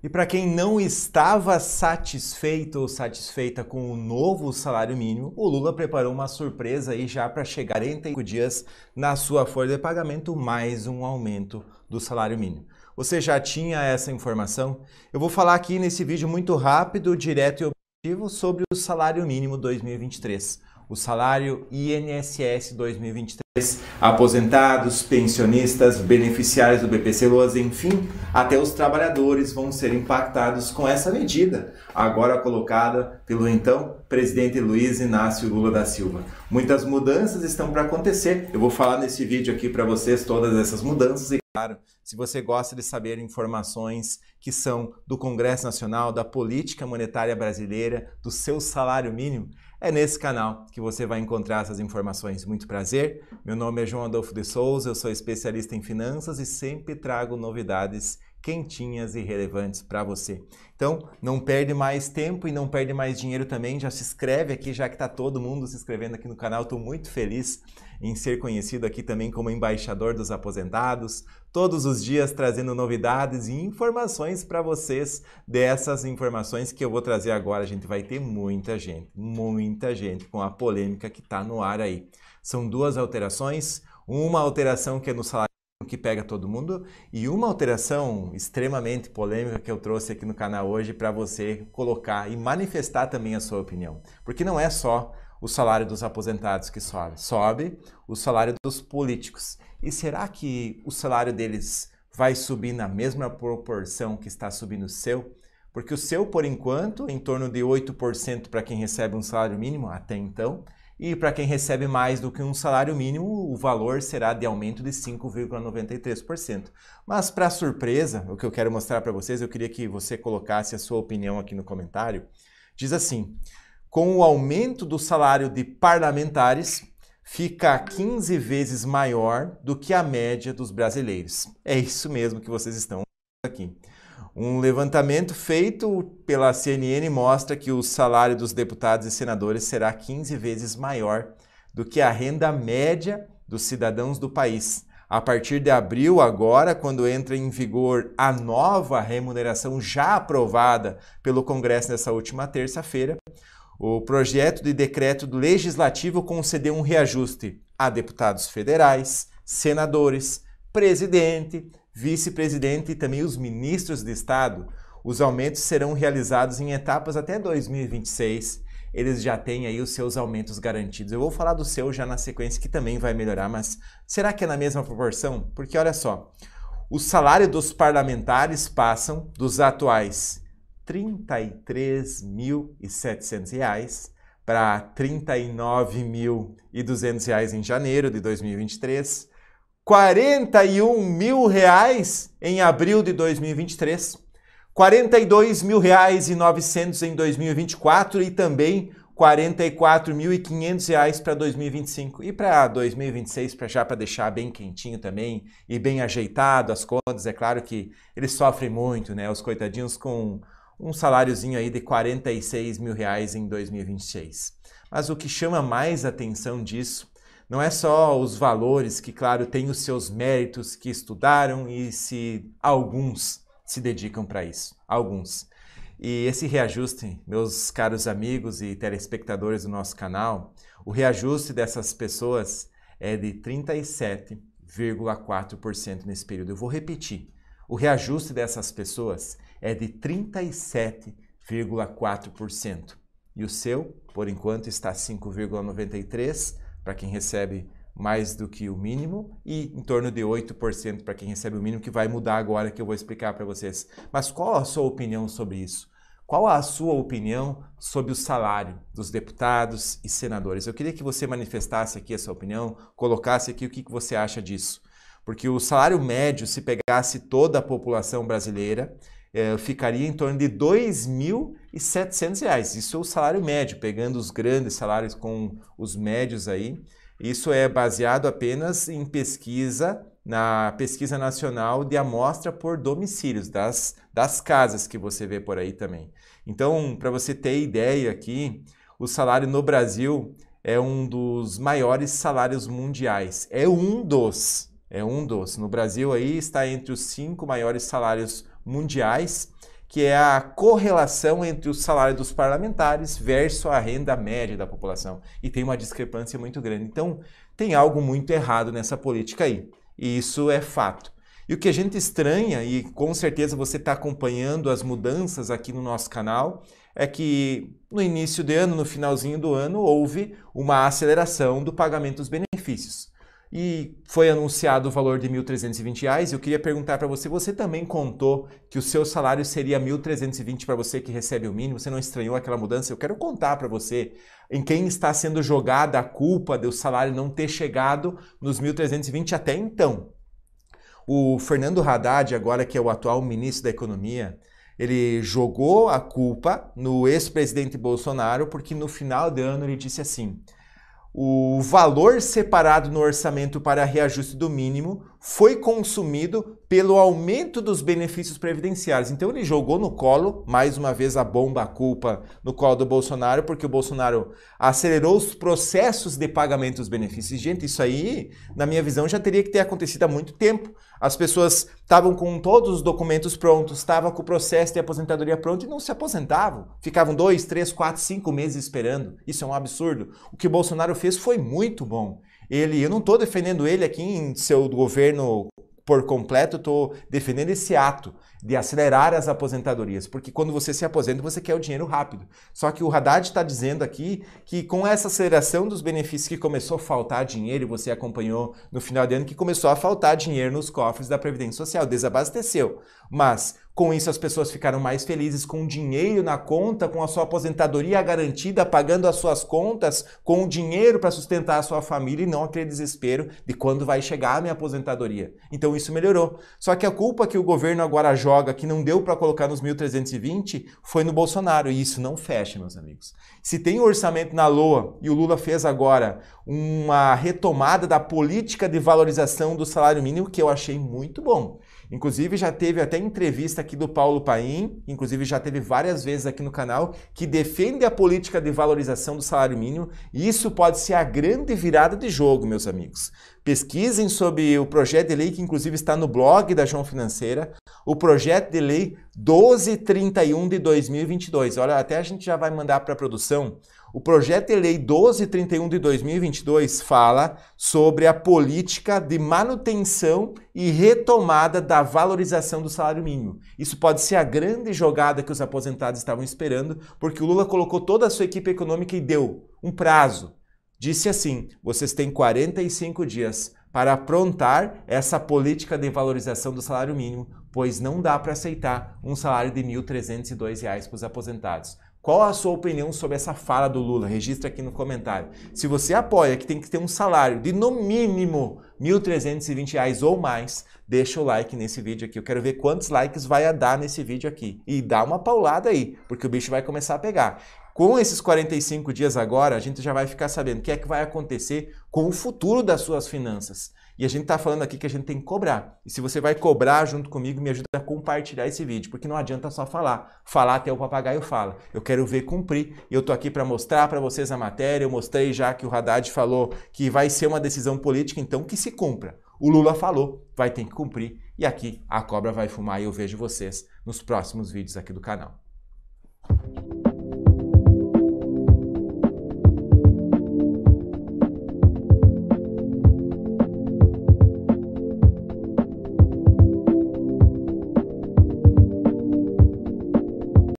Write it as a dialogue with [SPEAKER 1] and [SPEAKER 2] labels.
[SPEAKER 1] E para quem não estava satisfeito ou satisfeita com o novo salário mínimo, o Lula preparou uma surpresa aí já para chegar em 35 dias na sua folha de pagamento, mais um aumento do salário mínimo. Você já tinha essa informação? Eu vou falar aqui nesse vídeo muito rápido, direto e objetivo sobre o salário mínimo 2023 o salário INSS 2023, aposentados, pensionistas, beneficiários do BPC Loas, enfim, até os trabalhadores vão ser impactados com essa medida, agora colocada pelo então presidente Luiz Inácio Lula da Silva. Muitas mudanças estão para acontecer. Eu vou falar nesse vídeo aqui para vocês todas essas mudanças e claro, se você gosta de saber informações que são do Congresso Nacional, da política monetária brasileira, do seu salário mínimo, é nesse canal que você vai encontrar essas informações. Muito prazer. Meu nome é João Adolfo de Souza, eu sou especialista em finanças e sempre trago novidades quentinhas e relevantes para você. Então, não perde mais tempo e não perde mais dinheiro também. Já se inscreve aqui, já que está todo mundo se inscrevendo aqui no canal. Estou muito feliz em ser conhecido aqui também como embaixador dos aposentados, todos os dias trazendo novidades e informações para vocês dessas informações que eu vou trazer agora. A gente vai ter muita gente, muita gente com a polêmica que está no ar aí. São duas alterações, uma alteração que é no salário que pega todo mundo e uma alteração extremamente polêmica que eu trouxe aqui no canal hoje para você colocar e manifestar também a sua opinião. Porque não é só o salário dos aposentados que sobe, sobe o salário dos políticos. E será que o salário deles vai subir na mesma proporção que está subindo o seu? Porque o seu, por enquanto, é em torno de 8% para quem recebe um salário mínimo até então, e para quem recebe mais do que um salário mínimo, o valor será de aumento de 5,93%. Mas para surpresa, o que eu quero mostrar para vocês, eu queria que você colocasse a sua opinião aqui no comentário. Diz assim: com o aumento do salário de parlamentares, fica 15 vezes maior do que a média dos brasileiros. É isso mesmo que vocês estão aqui. Um levantamento feito pela CNN mostra que o salário dos deputados e senadores será 15 vezes maior do que a renda média dos cidadãos do país. A partir de abril, agora, quando entra em vigor a nova remuneração já aprovada pelo Congresso nessa última terça-feira, o projeto de decreto legislativo concedeu um reajuste a deputados federais, senadores, presidente, vice-presidente e também os ministros de Estado, os aumentos serão realizados em etapas até 2026. Eles já têm aí os seus aumentos garantidos. Eu vou falar do seu já na sequência, que também vai melhorar, mas será que é na mesma proporção? Porque olha só, o salário dos parlamentares passam dos atuais R$ 33.700 para R$ 39.200 em janeiro de 2023 41 mil reais em abril de 2023, 42 mil reais e 900 em 2024 e também 44.500 reais para 2025 e para 2026 para já para deixar bem quentinho também e bem ajeitado as contas é claro que eles sofrem muito né os coitadinhos com um saláriozinho aí de 46 mil reais em 2026 mas o que chama mais atenção disso não é só os valores que, claro, têm os seus méritos que estudaram e se alguns se dedicam para isso, alguns. E esse reajuste, meus caros amigos e telespectadores do nosso canal, o reajuste dessas pessoas é de 37,4% nesse período. Eu vou repetir. O reajuste dessas pessoas é de 37,4%. E o seu, por enquanto, está 5,93% para quem recebe mais do que o mínimo e em torno de 8% para quem recebe o mínimo, que vai mudar agora que eu vou explicar para vocês. Mas qual a sua opinião sobre isso? Qual a sua opinião sobre o salário dos deputados e senadores? Eu queria que você manifestasse aqui a sua opinião, colocasse aqui o que você acha disso. Porque o salário médio, se pegasse toda a população brasileira, é, ficaria em torno de R$ 2.700. Isso é o salário médio, pegando os grandes salários com os médios aí. Isso é baseado apenas em pesquisa, na pesquisa nacional de amostra por domicílios, das, das casas que você vê por aí também. Então, para você ter ideia aqui, o salário no Brasil é um dos maiores salários mundiais. É um dos. É um dos. No Brasil aí está entre os cinco maiores salários mundiais, que é a correlação entre o salário dos parlamentares versus a renda média da população. E tem uma discrepância muito grande. Então, tem algo muito errado nessa política aí. E isso é fato. E o que a gente estranha, e com certeza você está acompanhando as mudanças aqui no nosso canal, é que no início de ano, no finalzinho do ano, houve uma aceleração do pagamento dos benefícios e foi anunciado o valor de R$ 1.320. Eu queria perguntar para você, você também contou que o seu salário seria R$ 1.320 para você que recebe o mínimo? Você não estranhou aquela mudança? Eu quero contar para você em quem está sendo jogada a culpa do salário não ter chegado nos R$ 1.320 até então. O Fernando Haddad, agora que é o atual ministro da Economia, ele jogou a culpa no ex-presidente Bolsonaro porque no final do ano ele disse assim: o valor separado no orçamento para reajuste do mínimo, foi consumido pelo aumento dos benefícios previdenciários. Então ele jogou no colo, mais uma vez, a bomba, a culpa no colo do Bolsonaro, porque o Bolsonaro acelerou os processos de pagamento dos benefícios. Gente, isso aí, na minha visão, já teria que ter acontecido há muito tempo. As pessoas estavam com todos os documentos prontos, estavam com o processo de aposentadoria pronto e não se aposentavam. Ficavam dois, três, quatro, cinco meses esperando. Isso é um absurdo. O que o Bolsonaro fez foi muito bom. Ele, eu não estou defendendo ele aqui em seu governo por completo, estou defendendo esse ato de acelerar as aposentadorias, porque quando você se aposenta, você quer o dinheiro rápido. Só que o Haddad está dizendo aqui que com essa aceleração dos benefícios que começou a faltar dinheiro, você acompanhou no final de ano que começou a faltar dinheiro nos cofres da Previdência Social, desabasteceu. Mas com isso, as pessoas ficaram mais felizes com dinheiro na conta, com a sua aposentadoria garantida, pagando as suas contas, com o dinheiro para sustentar a sua família e não aquele desespero de quando vai chegar a minha aposentadoria. Então isso melhorou. Só que a culpa que o governo agora joga, que não deu para colocar nos 1.320, foi no Bolsonaro. E isso não fecha, meus amigos. Se tem um orçamento na LOA e o Lula fez agora uma retomada da política de valorização do salário mínimo, que eu achei muito bom. Inclusive, já teve até entrevista aqui do Paulo Paim, inclusive já teve várias vezes aqui no canal, que defende a política de valorização do salário mínimo, e isso pode ser a grande virada de jogo, meus amigos. Pesquisem sobre o projeto de lei que, inclusive, está no blog da João Financeira, o projeto de lei 1231 de 2022. Olha, até a gente já vai mandar para a produção o projeto de lei 1231 de 2022 fala sobre a política de manutenção e retomada da valorização do salário mínimo. Isso pode ser a grande jogada que os aposentados estavam esperando, porque o Lula colocou toda a sua equipe econômica e deu um prazo. Disse assim: vocês têm 45 dias para aprontar essa política de valorização do salário mínimo, pois não dá para aceitar um salário de R$ 1.302 para os aposentados. Qual a sua opinião sobre essa fala do Lula? Registra aqui no comentário. Se você apoia que tem que ter um salário de no mínimo R$ 1.320 ou mais, deixa o like nesse vídeo aqui. Eu quero ver quantos likes vai dar nesse vídeo aqui. E dá uma paulada aí, porque o bicho vai começar a pegar. Com esses 45 dias agora, a gente já vai ficar sabendo o que é que vai acontecer com o futuro das suas finanças. E a gente está falando aqui que a gente tem que cobrar. E se você vai cobrar junto comigo, me ajuda a compartilhar esse vídeo, porque não adianta só falar. Falar até o papagaio fala. Eu quero ver cumprir. E eu estou aqui para mostrar para vocês a matéria. Eu mostrei já que o Haddad falou que vai ser uma decisão política, então que se cumpra. O Lula falou, vai ter que cumprir. E aqui a cobra vai fumar e eu vejo vocês nos próximos vídeos aqui do canal.